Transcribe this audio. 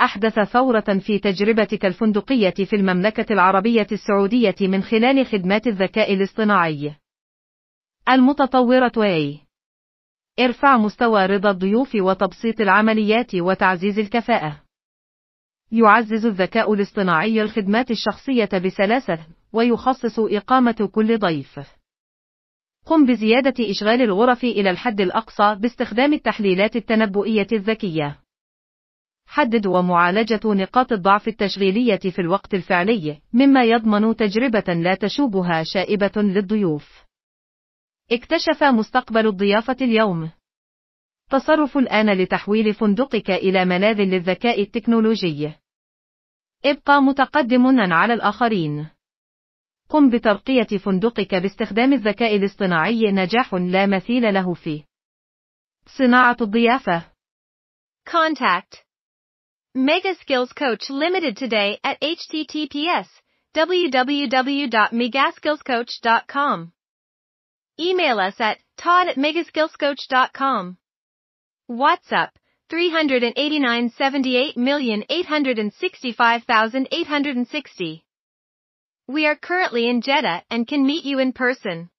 أحدث ثورة في تجربتك الفندقية في المملكة العربية السعودية من خلال خدمات الذكاء الاصطناعي المتطورة أي ارفع مستوى رضا الضيوف وتبسيط العمليات وتعزيز الكفاءة يعزز الذكاء الاصطناعي الخدمات الشخصية بسلاسة ويخصص إقامة كل ضيف قم بزيادة إشغال الغرف إلى الحد الأقصى باستخدام التحليلات التنبؤية الذكية حدد ومعالجة نقاط الضعف التشغيلية في الوقت الفعلي، مما يضمن تجربة لا تشوبها شائبة للضيوف. اكتشف مستقبل الضيافة اليوم. تصرف الآن لتحويل فندقك إلى ملاذ للذكاء التكنولوجي. ابقى متقدما على الآخرين. قم بترقية فندقك باستخدام الذكاء الاصطناعي نجاح لا مثيل له فيه. صناعة الضيافة. Contact Mega Skills Coach limited today at https www.megaskillscoach.com. Email us at todd at megaskillscoach.com. WhatsApp 389 We are currently in Jeddah and can meet you in person.